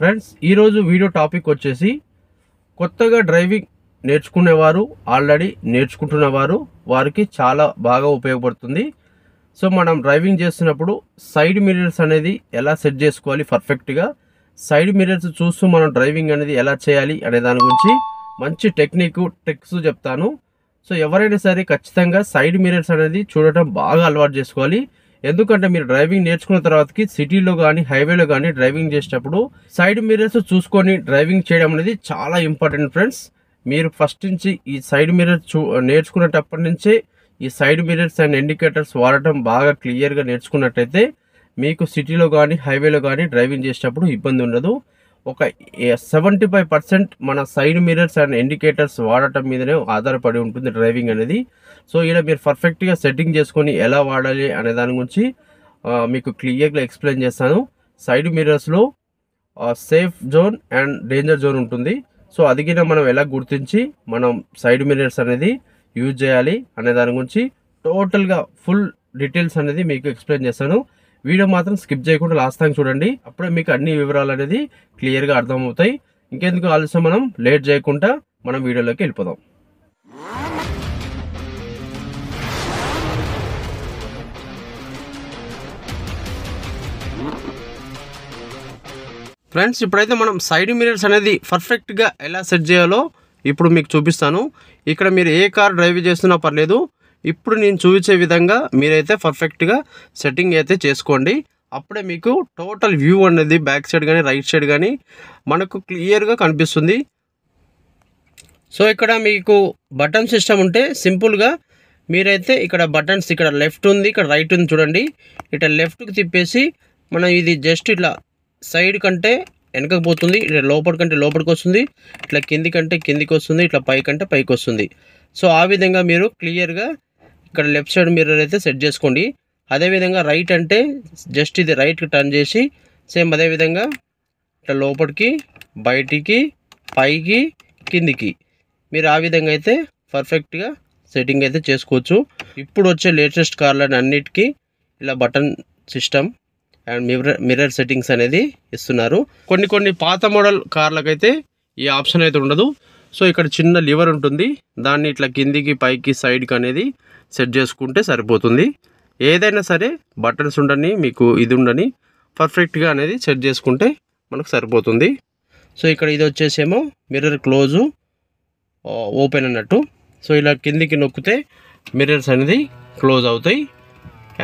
friends ఈరోజు video topic వచ్చేసి కొత్తగా డ్రైవింగ్ నేర్చుకునేవారు ఆల్రెడీ నేర్చుకుంటున్నవారు వారికి చాలా బాగా ఉపయోగపడుతుంది సో మనం డ్రైవింగ్ చేస్తున్నప్పుడు సైడ్ మిర్రర్స్ అనేది ఎలా సెట్ చేసుకోవాలి పర్ఫెక్ట్గా సైడ్ మిర్రర్స్ చూస్తూ మనం డ్రైవింగ్ అనేది ఎలా చేయాలి అనే దాని గురించి మంచి టెక్నిక్ ట్రిక్స్ చెప్తాను సో ఎవరైనా సరే ఖచ్చితంగా సైడ్ మిర్రర్స్ అనేది చూడటం బాగా అలవాటు చేసుకోవాలి ఎందుకంటే మీరు డ్రైవింగ్ నేర్చుకున్న తర్వాతకి సిటీలో కానీ హైవేలో కానీ డ్రైవింగ్ చేసేటప్పుడు సైడ్ మిర్రర్స్ చూసుకొని డ్రైవింగ్ చేయడం అనేది చాలా ఇంపార్టెంట్ ఫ్రెండ్స్ మీరు ఫస్ట్ నుంచి ఈ సైడ్ మిర్రర్ చూ నేర్చుకునేటప్పటి నుంచే ఈ సైడ్ మిర్రర్స్ అండ్ ఇండికేటర్స్ వాడటం బాగా క్లియర్గా నేర్చుకున్నట్టయితే మీకు సిటీలో కానీ హైవేలో కానీ డ్రైవింగ్ చేసేటప్పుడు ఇబ్బంది ఉండదు ఒక సెవెంటీ ఫైవ్ పర్సెంట్ మన సైడ్ మిర్రర్స్ అండ్ ఇండికేటర్స్ వాడటం మీదనే ఆధారపడి ఉంటుంది డ్రైవింగ్ అనేది సో ఈడ మీరు పర్ఫెక్ట్గా సెట్టింగ్ చేసుకొని ఎలా వాడాలి అనే దాని గురించి మీకు క్లియర్గా ఎక్స్ప్లెయిన్ చేస్తాను సైడ్ మిర్రర్స్లో safe zone and danger zone ఉంటుంది సో అది కింద మనం ఎలా గుర్తించి మనం సైడ్ మిర్రర్స్ అనేది యూజ్ చేయాలి అనే దాని గురించి టోటల్గా ఫుల్ డీటెయిల్స్ అనేది మీకు ఎక్స్ప్లెయిన్ చేస్తాను వీడియో మాత్రం స్కిప్ చేయకుండా లాస్ట్ టైం చూడండి అప్పుడే మీకు అన్ని వివరాలు అనేది క్లియర్గా అర్థమవుతాయి ఇంకెందుకు ఆలస్యం మనం లేట్ చేయకుండా మనం వీడియోలోకి వెళ్ళిపోదాం ఫ్రెండ్స్ ఇప్పుడైతే మనం సైడ్ మిరర్స్ అనేది పర్ఫెక్ట్గా ఎలా సెట్ చేయాలో ఇప్పుడు మీకు చూపిస్తాను ఇక్కడ మీరు ఏ కార్ డ్రైవ్ చేస్తున్నా పర్లేదు ఇప్పుడు నేను చూపించే విధంగా మీరైతే పర్ఫెక్ట్గా సెట్టింగ్ అయితే చేసుకోండి అప్పుడే మీకు టోటల్ వ్యూ అనేది బ్యాక్ సైడ్ కానీ రైట్ సైడ్ కానీ మనకు క్లియర్గా కనిపిస్తుంది సో ఇక్కడ మీకు బటన్ సిస్టమ్ ఉంటే సింపుల్గా మీరైతే ఇక్కడ బటన్స్ ఇక్కడ లెఫ్ట్ ఉంది ఇక్కడ రైట్ ఉంది చూడండి ఇట్లా లెఫ్ట్కి తిప్పేసి మనం ఇది జస్ట్ ఇట్లా సైడ్ కంటే వెనకకు పోతుంది ఇట్లా లోపల కంటే లోపలికి వస్తుంది ఇట్లా కింది కంటే కిందికి వస్తుంది ఇట్లా పై కంటే పైకి వస్తుంది సో ఆ విధంగా మీరు క్లియర్గా ఇక్కడ లెఫ్ట్ సైడ్ మిర్రర్ అయితే సెట్ చేసుకోండి అదేవిధంగా రైట్ అంటే జస్ట్ ఇది రైట్కి టర్న్ చేసి సేమ్ అదేవిధంగా ఇట్లా లోపలికి బయటికి పైకి కిందికి మీరు ఆ విధంగా అయితే పర్ఫెక్ట్గా సెట్టింగ్ అయితే చేసుకోవచ్చు ఇప్పుడు వచ్చే లేటెస్ట్ కార్లను అన్నిటికీ ఇలా button system and mirror mirror settings అనేది ఇస్తున్నారు కొన్ని కొన్ని పాత మోడల్ కార్లకైతే ఈ ఆప్షన్ అయితే ఉండదు సో ఇక్కడ చిన్న లివర్ ఉంటుంది దాన్ని ఇట్లా కిందికి పైకి సైడ్కి అనేది సెట్ చేసుకుంటే సరిపోతుంది ఏదైనా సరే బటన్స్ ఉండని మీకు ఇది ఉండని పర్ఫెక్ట్గా అనేది సెట్ చేసుకుంటే మనకు సరిపోతుంది సో ఇక్కడ ఇది వచ్చేసేమో మిర్రర్ క్లోజు ఓపెన్ అన్నట్టు సో ఇలా కిందికి నొక్కితే మిర్రర్స్ అనేది క్లోజ్ అవుతాయి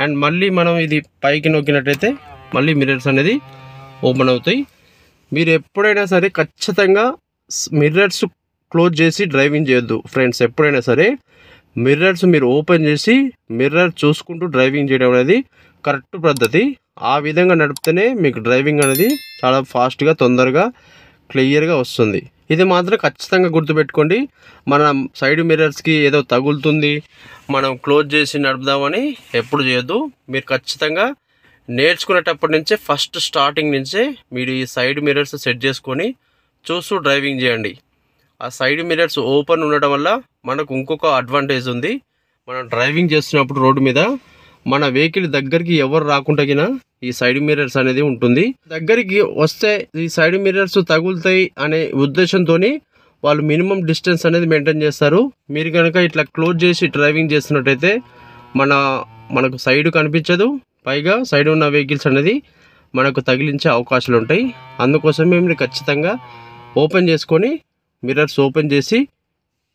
అండ్ మళ్ళీ మనం ఇది పైకి నొక్కినట్టయితే మళ్ళీ మిర్రర్స్ అనేది ఓపెన్ అవుతాయి మీరు ఎప్పుడైనా సరే ఖచ్చితంగా మిర్రర్స్ క్లోజ్ చేసి డ్రైవింగ్ చేయొద్దు ఫ్రెండ్స్ ఎప్పుడైనా సరే మిర్రర్స్ మీరు ఓపెన్ చేసి మిర్రర్ చూసుకుంటూ డ్రైవింగ్ చేయడం అనేది కరెక్ట్ పద్ధతి ఆ విధంగా నడిపితేనే మీకు డ్రైవింగ్ అనేది చాలా ఫాస్ట్గా తొందరగా క్లియర్గా వస్తుంది ఇది మాత్రం ఖచ్చితంగా గుర్తుపెట్టుకోండి మనం సైడ్ మిర్రర్స్కి ఏదో తగులుతుంది మనం క్లోజ్ చేసి నడుపుదామని ఎప్పుడు చేయొద్దు మీరు ఖచ్చితంగా నేర్చుకునేటప్పటి నుంచే ఫస్ట్ స్టార్టింగ్ నుంచే మీరు ఈ సైడ్ మిరర్స్ సెట్ చేసుకొని చూస్తూ డ్రైవింగ్ చేయండి ఆ సైడ్ మిరర్స్ ఓపెన్ ఉండడం వల్ల మనకు ఇంకొక అడ్వాంటేజ్ ఉంది మనం డ్రైవింగ్ చేస్తున్నప్పుడు రోడ్డు మీద మన వెహికల్ దగ్గరికి ఎవరు రాకుండా ఈ సైడ్ మిరర్స్ అనేది ఉంటుంది దగ్గరికి వస్తే ఈ సైడ్ మిరర్స్ తగులుతాయి అనే ఉద్దేశంతో వాళ్ళు మినిమం డిస్టెన్స్ అనేది మెయింటైన్ చేస్తారు మీరు కనుక ఇట్లా క్లోజ్ చేసి డ్రైవింగ్ చేసినట్టయితే మన మనకు సైడ్ కనిపించదు పైగా సైడ్ ఉన్న వెహికల్స్ అనేది మనకు తగిలించే అవకాశాలు ఉంటాయి అందుకోసం మేము ఖచ్చితంగా ఓపెన్ చేసుకొని మిర్రర్స్ ఓపెన్ చేసి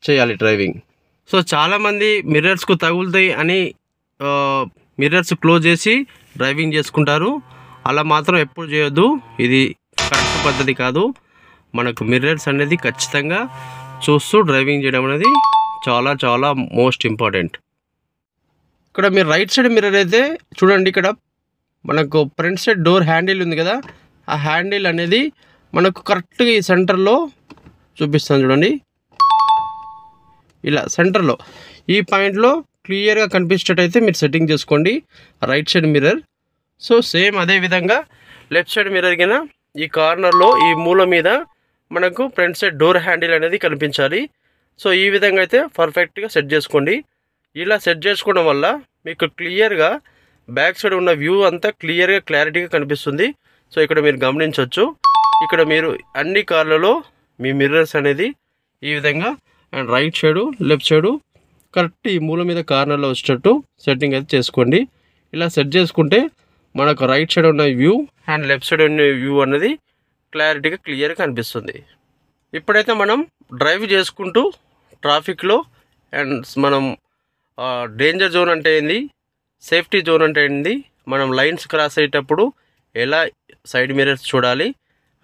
చేయాలి డ్రైవింగ్ సో చాలామంది మిర్రర్స్కు తగులుతాయి అని మిర్రర్స్ క్లోజ్ చేసి డ్రైవింగ్ చేసుకుంటారు అలా మాత్రం ఎప్పుడు చేయొద్దు ఇది కరెక్ట్ పద్ధతి కాదు మనకు మిర్రర్స్ అనేది ఖచ్చితంగా చూస్తూ డ్రైవింగ్ చేయడం అనేది చాలా చాలా మోస్ట్ ఇంపార్టెంట్ ఇక్కడ మీరు రైట్ సైడ్ మిర్రర్ అయితే చూడండి ఇక్కడ మనకు ఫ్రంట్ సైడ్ డోర్ హ్యాండిల్ ఉంది కదా ఆ హ్యాండిల్ అనేది మనకు కరెక్ట్గా ఈ సెంటర్లో చూపిస్తాను చూడండి ఇలా సెంటర్లో ఈ పాయింట్లో క్లియర్గా కనిపించేటట్టయితే మీరు సెట్టింగ్ చేసుకోండి right side mirror so same అదే విధంగా లెఫ్ట్ సైడ్ మిర్రర్ కింద ఈ కార్నర్లో ఈ మూల మీద మనకు ఫ్రంట్ సైడ్ డోర్ హ్యాండిల్ అనేది కనిపించాలి సో ఈ విధంగా అయితే పర్ఫెక్ట్గా సెట్ చేసుకోండి ఇలా సెట్ చేసుకోవడం వల్ల మీకు క్లియర్గా బ్యాక్ సైడ్ ఉన్న వ్యూ అంతా క్లియర్గా క్లారిటీగా కనిపిస్తుంది సో ఇక్కడ మీరు గమనించవచ్చు ఇక్కడ మీరు అన్ని కార్లలో మీ మిర్రర్స్ అనేది ఈ విధంగా and right side left side correct ఈ మూల మీద కార్నర్లో వచ్చేటట్టు సెట్టింగ్ అయితే చేసుకోండి ఇలా సెట్ చేసుకుంటే మనకు రైట్ సైడ్ ఉన్న వ్యూ అండ్ లెఫ్ట్ సైడ్ ఉన్న వ్యూ అనేది క్లారిటీగా క్లియర్గా కనిపిస్తుంది ఇప్పుడైతే మనం డ్రైవ్ చేసుకుంటూ ట్రాఫిక్లో అండ్ మనం డేంజర్ జోన్ అంటే ఏంది సేఫ్టీ జోన్ అంటే ఏంది మనం లైన్స్ క్రాస్ అయ్యేటప్పుడు ఎలా సైడ్ మిరర్స్ చూడాలి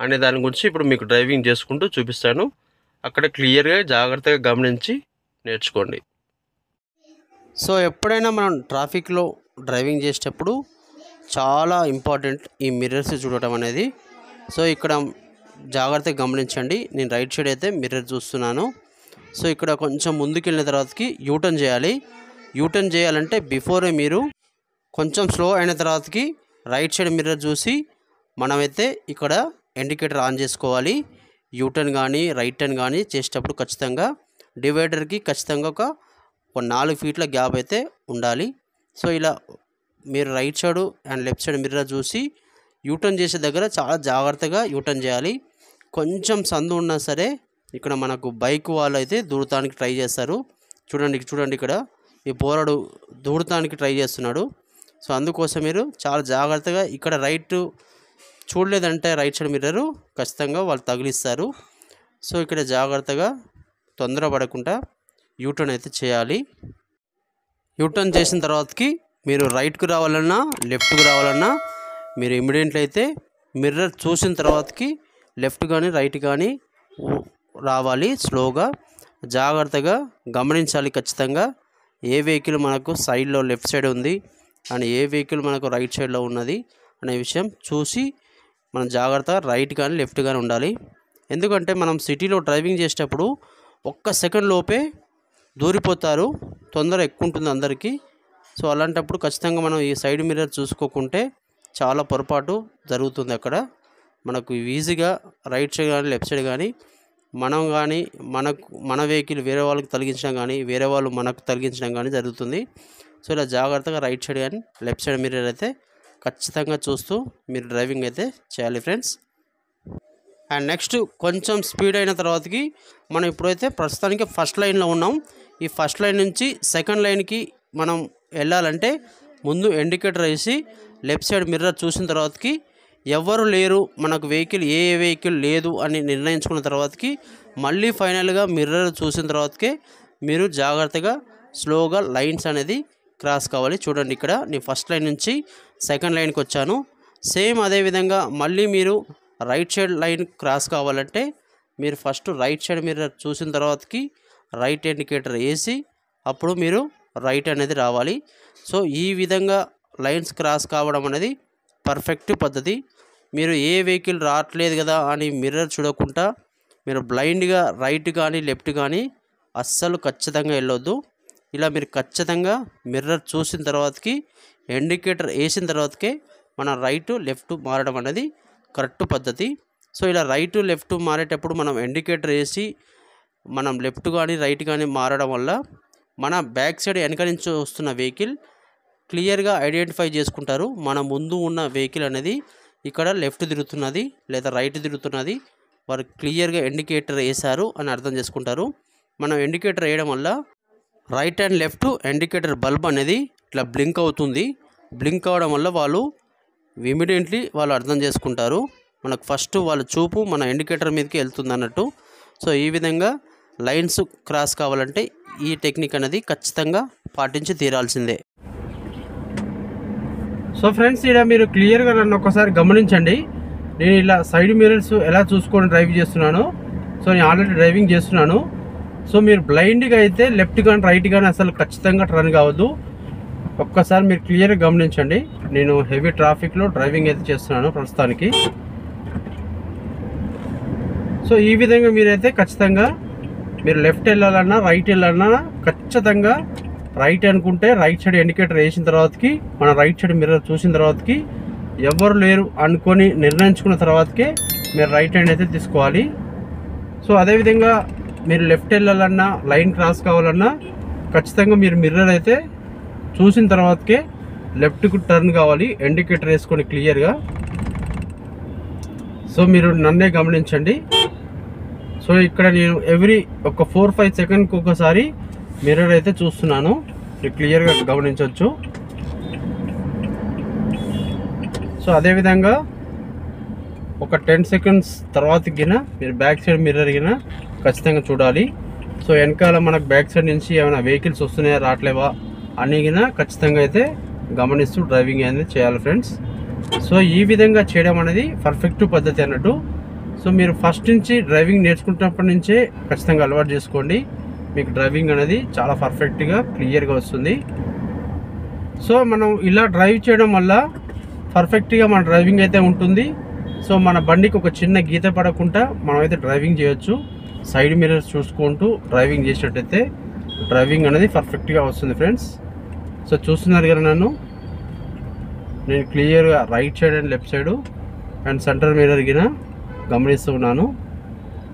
అనే దాని గురించి ఇప్పుడు మీకు డ్రైవింగ్ చేసుకుంటూ చూపిస్తాను అక్కడ క్లియర్గా జాగ్రత్తగా గమనించి నేర్చుకోండి సో ఎప్పుడైనా మనం ట్రాఫిక్లో డ్రైవింగ్ చేసేటప్పుడు చాలా ఇంపార్టెంట్ ఈ మిర్రర్స్ చూడటం అనేది సో ఇక్కడ జాగ్రత్తగా గమనించండి నేను రైట్ సైడ్ అయితే మిర్రర్ చూస్తున్నాను సో ఇక్కడ కొంచెం ముందుకు వెళ్ళిన తర్వాతకి యూటర్న్ చేయాలి యూటర్న్ చేయాలంటే బిఫోరే మీరు కొంచెం స్లో అయిన తర్వాతకి రైట్ సైడ్ మిర్రర్ చూసి మనమైతే ఇక్కడ ఇండికేటర్ ఆన్ చేసుకోవాలి యూటర్న్ కానీ రైట్ టర్న్ కానీ చేసేటప్పుడు ఖచ్చితంగా డివైడర్కి ఖచ్చితంగా ఒక నాలుగు ఫీట్ల గ్యాప్ అయితే ఉండాలి సో ఇలా మీరు right side and left side mirror చూసి యూటర్న్ చేసే దగ్గర చాలా జాగ్రత్తగా యూటర్న్ చేయాలి కొంచెం సందు ఉన్నా సరే ఇక్కడ మనకు బైక్ వాళ్ళు అయితే దూడటానికి ట్రై చేస్తారు చూడండి చూడండి ఇక్కడ ఈ పోరాడు దూడటానికి ట్రై చేస్తున్నాడు సో అందుకోసం మీరు చాలా జాగ్రత్తగా ఇక్కడ రైట్ చూడలేదంటే రైట్ సైడ్ మిర్రరు ఖచ్చితంగా వాళ్ళు తగిలిస్తారు సో ఇక్కడ జాగ్రత్తగా తొందరపడకుండా యూటర్న్ అయితే చేయాలి యూటర్న్ చేసిన తర్వాతకి మీరు రైట్కు రావాలన్నా లెఫ్ట్కు రావాలన్నా మీరు ఇమ్మీడియట్లీ అయితే మిర్రర్ చూసిన తర్వాతకి లెఫ్ట్ కానీ రైట్ కానీ రావాలి స్లోగా జాగ్రత్తగా గమనించాలి ఖచ్చితంగా ఏ వెహికల్ మనకు సైడ్లో లెఫ్ట్ సైడ్ ఉంది అండ్ ఏ వెహికల్ మనకు రైట్ సైడ్లో ఉన్నది అనే విషయం చూసి మనం జాగ్రత్తగా రైట్ కానీ లెఫ్ట్ కానీ ఉండాలి ఎందుకంటే మనం సిటీలో డ్రైవింగ్ చేసేటప్పుడు ఒక్క సెకండ్ లోపే దూరిపోతారు తొందర ఎక్కువ ఉంటుంది అందరికీ సో అలాంటప్పుడు ఖచ్చితంగా మనం ఈ సైడ్ మిర్రర్ చూసుకోకుంటే చాలా పొరపాటు జరుగుతుంది అక్కడ మనకు ఈజీగా రైట్ సైడ్ కానీ లెఫ్ట్ సైడ్ కానీ మనం కానీ మనకు మన వెహికల్ వేరే వాళ్ళకి తొలగించడం కానీ వేరే వాళ్ళు మనకు తొలగించడం కానీ జరుగుతుంది సో ఇలా జాగ్రత్తగా రైట్ సైడ్ కానీ లెఫ్ట్ సైడ్ మిర్రర్ అయితే ఖచ్చితంగా చూస్తూ మీరు డ్రైవింగ్ అయితే చేయాలి ఫ్రెండ్స్ అండ్ నెక్స్ట్ కొంచెం స్పీడ్ అయిన తర్వాతకి మనం ఇప్పుడైతే ప్రస్తుతానికి ఫస్ట్ లైన్లో ఉన్నాం ఈ ఫస్ట్ లైన్ నుంచి సెకండ్ లైన్కి మనం వెళ్ళాలంటే ముందు ఇండికేటర్ వేసి లెఫ్ట్ సైడ్ మిర్రర్ చూసిన తర్వాతకి ఎవ్వరు లేరు మనకు వెహికల్ ఏ వెహికల్ లేదు అని నిర్ణయించుకున్న తర్వాతకి మళ్ళీ ఫైనల్గా మిర్రర్ చూసిన తర్వాతకే మీరు జాగ్రత్తగా స్లోగా లైన్స్ అనేది క్రాస్ కావాలి చూడండి ఇక్కడ నేను ఫస్ట్ లైన్ నుంచి సెకండ్ లైన్కి వచ్చాను సేమ్ అదేవిధంగా మళ్ళీ మీరు రైట్ సైడ్ లైన్ క్రాస్ కావాలంటే మీరు ఫస్ట్ రైట్ సైడ్ మిర్రర్ చూసిన తర్వాతకి రైట్ ఇండికేటర్ వేసి అప్పుడు మీరు రైట్ అనేది రావాలి సో ఈ విధంగా లైన్స్ క్రాస్ కావడం అనేది పర్ఫెక్ట్ పద్ధతి మీరు ఏ వెహికల్ రావట్లేదు కదా అని మిర్రర్ చూడకుండా మీరు బ్లైండ్గా రైట్ కానీ లెఫ్ట్ కానీ అస్సలు ఖచ్చితంగా వెళ్ళొద్దు ఇలా మీరు ఖచ్చితంగా మిర్రర్ చూసిన తర్వాతకి ఇండికేటర్ వేసిన తర్వాతకే మన రైట్ లెఫ్ట్ మారడం అనేది కరెక్ట్ పద్ధతి సో ఇలా రైట్ లెఫ్ట్ మారేటప్పుడు మనం ఇండికేటర్ వేసి మనం లెఫ్ట్ కానీ రైట్ కానీ మారడం వల్ల మన బ్యాక్ సైడ్ వెనక నుంచి వస్తున్న వెహికల్ క్లియర్గా ఐడెంటిఫై చేసుకుంటారు మన ముందు ఉన్న వెహికల్ అనేది ఇక్కడ లెఫ్ట్ తిరుగుతున్నది లేదా రైట్ తిరుగుతున్నది వారు క్లియర్గా ఇండికేటర్ వేశారు అని అర్థం చేసుకుంటారు మనం ఇండికేటర్ వేయడం వల్ల right and left indicator bulb అనేది ఇట్లా బ్లింక్ అవుతుంది బ్లింక్ అవడం వల్ల వాళ్ళు ఇమీడియట్లీ వాళ్ళు అర్థం చేసుకుంటారు మనకు ఫస్ట్ వాళ్ళ చూపు మన ఇండికేటర్ మీదకి వెళ్తుంది అన్నట్టు సో ఈ విధంగా లైన్స్ క్రాస్ కావాలంటే ఈ టెక్నిక్ అనేది ఖచ్చితంగా పాటించి తీరాల్సిందే సో ఫ్రెండ్స్ ఇక్కడ మీరు క్లియర్గా నన్ను ఒకసారి గమనించండి నేను ఇలా సైడ్ మిరర్స్ ఎలా చూసుకొని డ్రైవ్ చేస్తున్నాను సో నేను ఆల్రెడీ డ్రైవింగ్ చేస్తున్నాను సో మీరు బ్లైండ్గా అయితే లెఫ్ట్ కానీ రైట్ కానీ అసలు ఖచ్చితంగా టర్న్ కావద్దు ఒక్కసారి మీరు క్లియర్గా గమనించండి నేను హెవీ ట్రాఫిక్లో డ్రైవింగ్ అయితే చేస్తున్నాను ప్రస్తుతానికి సో ఈ విధంగా మీరైతే ఖచ్చితంగా మీరు లెఫ్ట్ వెళ్ళాలన్నా రైట్ వెళ్ళాలన్నా ఖచ్చితంగా రైట్ అనుకుంటే రైట్ సైడ్ ఇండికేటర్ వేసిన తర్వాతకి మన రైట్ సైడ్ మిర్రర్ చూసిన తర్వాతకి ఎవరు లేరు అనుకొని నిర్ణయించుకున్న తర్వాతకే మీరు రైట్ హ్యాండ్ అయితే తీసుకోవాలి సో అదేవిధంగా మీరు లెఫ్ట్ వెళ్ళాలన్నా లైన్ క్రాస్ కావాలన్నా ఖచ్చితంగా మీరు మిర్రర్ అయితే చూసిన తర్వాతకే లెఫ్ట్కు టర్న్ కావాలి ఇండికేటర్ వేసుకొని క్లియర్గా సో మీరు నన్నే గమనించండి సో ఇక్కడ నేను ఎవ్రీ ఒక ఫోర్ ఫైవ్ సెకండ్కి ఒకసారి మిర్రర్ అయితే చూస్తున్నాను క్లియర్గా గమనించవచ్చు సో అదేవిధంగా ఒక టెన్ సెకండ్స్ తర్వాత గిన మీరు బ్యాక్ సైడ్ మిర్రర్ గిన ఖచ్చితంగా చూడాలి సో వెనకాల మనకు బ్యాక్ సైడ్ నుంచి ఏమైనా వెహికల్స్ వస్తున్నాయా రావట్లేవా అని గిన ఖచ్చితంగా అయితే గమనిస్తూ డ్రైవింగ్ అనేది చేయాలి ఫ్రెండ్స్ సో ఈ విధంగా చేయడం అనేది పర్ఫెక్ట్ పద్ధతి అన్నట్టు సో మీరు ఫస్ట్ నుంచి డ్రైవింగ్ నేర్చుకుంటున్నప్పటి నుంచే ఖచ్చితంగా అలవాటు చేసుకోండి మీకు డ్రైవింగ్ అనేది చాలా పర్ఫెక్ట్గా క్లియర్గా వస్తుంది సో మనం ఇలా డ్రైవ్ చేయడం వల్ల పర్ఫెక్ట్గా మన డ్రైవింగ్ అయితే ఉంటుంది సో మన బండికి ఒక చిన్న గీత పడకుండా మనమైతే డ్రైవింగ్ చేయొచ్చు సైడ్ మిర్రర్స్ చూసుకుంటూ డ్రైవింగ్ చేసినట్టయితే డ్రైవింగ్ అనేది పర్ఫెక్ట్గా వస్తుంది ఫ్రెండ్స్ సో చూస్తున్నారు కదా నన్ను నేను క్లియర్గా right side and left side and center మీరు గిన గమనిస్తూ ఉన్నాను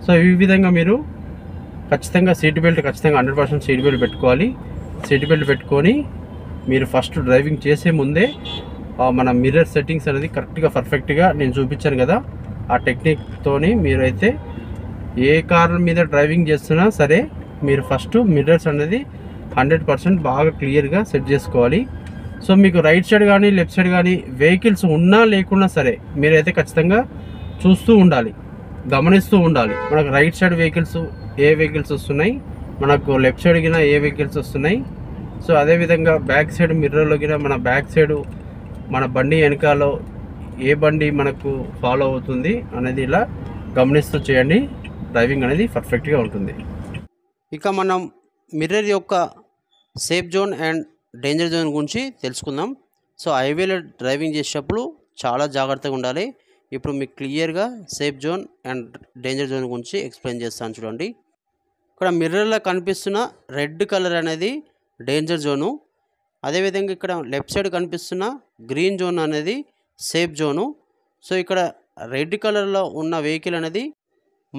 సో ఈ విధంగా మీరు ఖచ్చితంగా సీట్ బెల్ట్ ఖచ్చితంగా హండ్రెడ్ పర్సెంట్ సీట్ బెల్ట్ పెట్టుకోవాలి సీట్ బెల్ట్ పెట్టుకొని మీరు ఫస్ట్ డ్రైవింగ్ చేసే ముందే మన మిర్రర్ సెట్టింగ్స్ అనేది కరెక్ట్గా పర్ఫెక్ట్గా నేను చూపించాను కదా ఆ టెక్నిక్తో మీరైతే ఏ కార్ మీద డ్రైవింగ్ చేస్తున్నా సరే మీరు ఫస్ట్ మిర్రర్స్ అనేది హండ్రెడ్ పర్సెంట్ బాగా క్లియర్గా సెట్ చేసుకోవాలి సో మీకు రైట్ సైడ్ కానీ లెఫ్ట్ సైడ్ కానీ వెహికల్స్ ఉన్నా లేకున్నా సరే మీరైతే ఖచ్చితంగా చూస్తూ ఉండాలి గమనిస్తూ ఉండాలి మనకు రైట్ సైడ్ వెహికల్స్ ఏ వెహికల్స్ వస్తున్నాయి మనకు లెఫ్ట్ సైడ్ కింద ఏ వెహికల్స్ వస్తున్నాయి సో అదేవిధంగా బ్యాక్ సైడ్ మిర్రర్లో కింద మన బ్యాక్ సైడ్ మన బండి వెనకాలో ఏ బండి మనకు ఫాలో అవుతుంది అనేది ఇలా గమనిస్తూ చేయండి డ్రైవింగ్ అనేది పర్ఫెక్ట్గా ఉంటుంది ఇక మనం మిర్రర్ యొక్క safe zone and danger zone గురించి తెలుసుకుందాం సో హైవేలో డ్రైవింగ్ చేసేటప్పుడు చాలా జాగ్రత్తగా ఉండాలి ఇప్పుడు మీకు క్లియర్గా safe zone and danger zone గురించి ఎక్స్ప్లెయిన్ చేస్తాను చూడండి ఇక్కడ మిర్రర్లో కనిపిస్తున్న రెడ్ కలర్ అనేది డేంజర్ జోను అదేవిధంగా ఇక్కడ లెఫ్ట్ సైడ్ కనిపిస్తున్న గ్రీన్ జోన్ అనేది సేఫ్ జోను సో ఇక్కడ రెడ్ కలర్లో ఉన్న వెహికల్ అనేది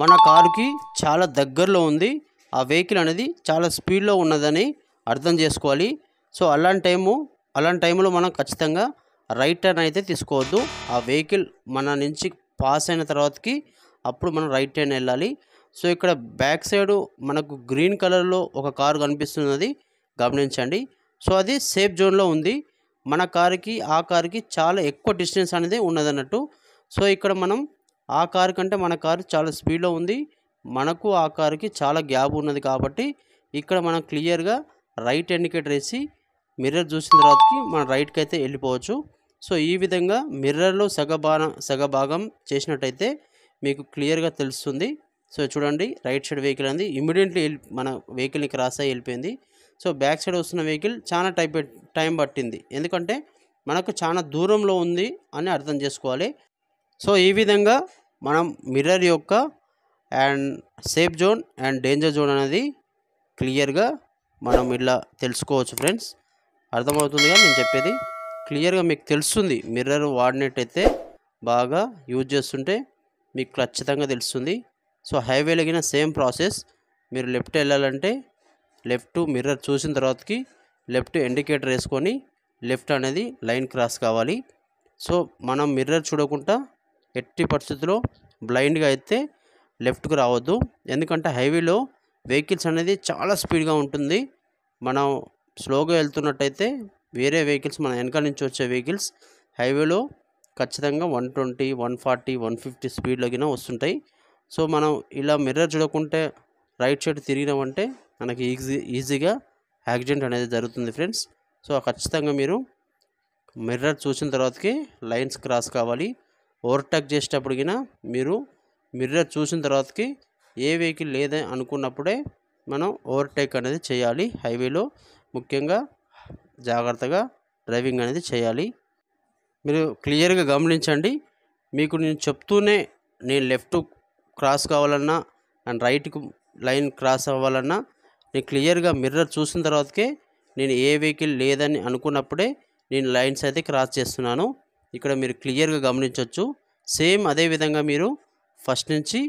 మన కారుకి చాలా దగ్గరలో ఉంది ఆ వెహికల్ అనేది చాలా స్పీడ్లో ఉన్నదని అర్థం చేసుకోవాలి సో అలాంటి టైము అలాంటి టైంలో మనం ఖచ్చితంగా రైట్ టర్న్ అయితే తీసుకోవద్దు ఆ వెహికల్ మన నుంచి పాస్ అయిన తర్వాతకి అప్పుడు మనం రైట్ టర్న్ వెళ్ళాలి సో ఇక్కడ బ్యాక్ సైడ్ మనకు గ్రీన్ కలర్లో ఒక కారు కనిపిస్తున్నది గమనించండి సో అది సేఫ్ జోన్లో ఉంది మన కారుకి ఆ కారుకి చాలా ఎక్కువ డిస్టెన్స్ అనేది ఉన్నదన్నట్టు సో ఇక్కడ మనం ఆ కారు కంటే మన కారు చాలా స్పీడ్లో ఉంది మనకు ఆ కారుకి చాలా గ్యాప్ ఉన్నది కాబట్టి ఇక్కడ మనం క్లియర్గా రైట్ ఇండికేటర్ వేసి మిర్రర్ చూసిన తర్వాతకి మనం రైట్కి అయితే వెళ్ళిపోవచ్చు సో ఈ విధంగా మిర్రర్లో సగభాగం సగభాగం చేసినట్టయితే మీకు క్లియర్గా తెలుస్తుంది సో చూడండి రైట్ సైడ్ వెహికల్ అనేది ఇమీడియట్లీ మన వెహికల్ని క్రాస్ అయ్యి వెళ్ళిపోయింది సో బ్యాక్ సైడ్ వస్తున్న వెహికల్ చాలా టైప్ టైం పట్టింది ఎందుకంటే మనకు చాలా దూరంలో ఉంది అని అర్థం చేసుకోవాలి సో ఈ విధంగా మనం మిర్రర్ యొక్క and safe zone and danger zone అనేది క్లియర్గా మనం ఇలా తెలుసుకోవచ్చు ఫ్రెండ్స్ అర్థమవుతుందిగా నేను చెప్పేది క్లియర్గా మీకు తెలుస్తుంది మిర్రర్ వాడినట్టయితే బాగా యూజ్ చేస్తుంటే మీకు ఖచ్చితంగా తెలుస్తుంది సో హైవే లగిన సేమ్ ప్రాసెస్ మీరు లెఫ్ట్ వెళ్ళాలంటే లెఫ్ట్ మిర్రర్ చూసిన తర్వాతకి లెఫ్ట్ ఇండికేటర్ వేసుకొని లెఫ్ట్ అనేది లైన్ క్రాస్ కావాలి సో మనం మిర్రర్ చూడకుండా ఎట్టి పరిస్థితుల్లో బ్లైండ్గా అయితే లెఫ్ట్కు రావద్దు ఎందుకంటే హైవేలో వెహికల్స్ అనేది చాలా స్పీడ్గా ఉంటుంది మనం స్లోగా వెళ్తున్నట్టయితే వేరే వెహికల్స్ మన వెనకాల నుంచి వచ్చే వెహికల్స్ హైవేలో ఖచ్చితంగా one twenty one forty one fifty స్పీడ్లోకినా వస్తుంటాయి సో మనం ఇలా మిర్రర్ చూడకుంటే రైట్ సైడ్ తిరిగినామంటే మనకి ఈజీ ఈజీగా యాక్సిడెంట్ అనేది జరుగుతుంది ఫ్రెండ్స్ సో ఖచ్చితంగా మీరు మిర్రర్ చూసిన తర్వాతకి లైన్స్ క్రాస్ కావాలి ఓవర్టేక్ చేసేటప్పటికినా మీరు మిర్రర్ చూసిన తర్వాతకి ఏ వెహికల్ లేదని అనుకున్నప్పుడే మనం ఓవర్టేక్ అనేది చేయాలి హైవేలో ముఖ్యంగా జాగ్రత్తగా డ్రైవింగ్ అనేది చేయాలి మీరు క్లియర్గా గమనించండి మీకు నేను చెప్తూనే నేను లెఫ్ట్ క్రాస్ కావాలన్నా అండ్ రైట్కి లైన్ క్రాస్ అవ్వాలన్నా నేను క్లియర్గా మిర్రర్ చూసిన తర్వాతకే నేను ఏ వెహికల్ లేదని అనుకున్నప్పుడే నేను లైన్స్ అయితే క్రాస్ చేస్తున్నాను ఇక్కడ మీరు క్లియర్గా గమనించవచ్చు సేమ్ అదే విధంగా మీరు ఫస్ట్ నుంచి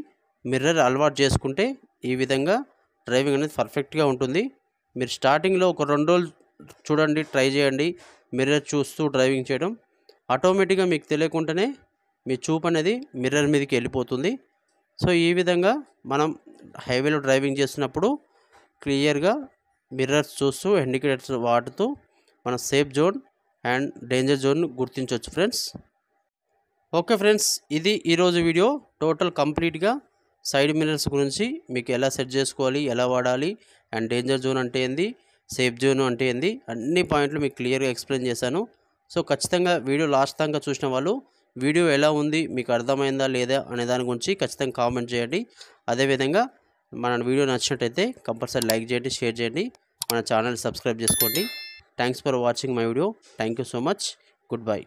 మిర్రర్ అలవాటు చేసుకుంటే ఈ విధంగా డ్రైవింగ్ అనేది పర్ఫెక్ట్గా ఉంటుంది మీరు స్టార్టింగ్లో ఒక రెండు రోజులు చూడండి ట్రై చేయండి మిర్రర్ చూస్తూ డ్రైవింగ్ చేయడం ఆటోమేటిక్గా మీకు తెలియకుండానే మీ చూపు అనేది మిర్రర్ మీదకి వెళ్ళిపోతుంది సో ఈ విధంగా మనం హైవేలో డ్రైవింగ్ చేసినప్పుడు క్లియర్గా మిర్రర్స్ చూస్తూ ఇండికేటర్స్ వాడుతూ మన safe zone and danger zone గుర్తించవచ్చు ఫ్రెండ్స్ ఓకే ఫ్రెండ్స్ ఇది ఈరోజు వీడియో టోటల్ కంప్లీట్గా సైడ్ మిర్రర్స్ గురించి మీకు ఎలా సెట్ చేసుకోవాలి ఎలా వాడాలి అండ్ డేంజర్ జోన్ అంటే ఏంది సేఫ్ జోన్ అంటే ఏంది అన్ని పాయింట్లు మీకు క్లియర్గా ఎక్స్ప్లెయిన్ చేశాను సో ఖచ్చితంగా వీడియో లాస్ట్ దాకా చూసిన వాళ్ళు వీడియో ఎలా ఉంది మీకు అర్థమైందా లేదా అనే దాని గురించి ఖచ్చితంగా కామెంట్ చేయండి అదేవిధంగా మన వీడియో నచ్చినట్టయితే కంపల్సరీ లైక్ చేయండి షేర్ చేయండి మన ఛానల్ సబ్స్క్రైబ్ చేసుకోండి thanks for watching my video thank so much good by